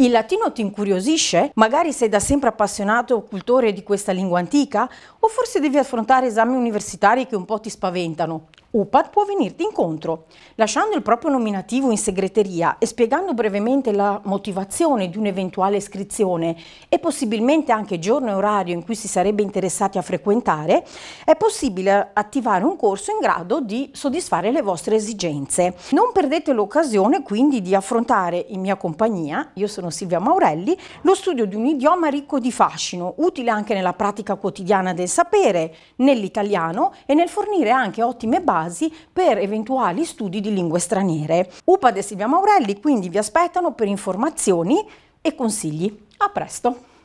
Il latino ti incuriosisce? Magari sei da sempre appassionato o cultore di questa lingua antica? O forse devi affrontare esami universitari che un po' ti spaventano? UPAD può venirti incontro. Lasciando il proprio nominativo in segreteria e spiegando brevemente la motivazione di un'eventuale iscrizione e possibilmente anche giorno e orario in cui si sarebbe interessati a frequentare, è possibile attivare un corso in grado di soddisfare le vostre esigenze. Non perdete l'occasione quindi di affrontare in mia compagnia, io sono Silvia Maurelli, lo studio di un idioma ricco di fascino, utile anche nella pratica quotidiana del sapere, nell'italiano e nel fornire anche ottime basi casi per eventuali studi di lingue straniere. UPAD e Silvia Maurelli quindi vi aspettano per informazioni e consigli. A presto!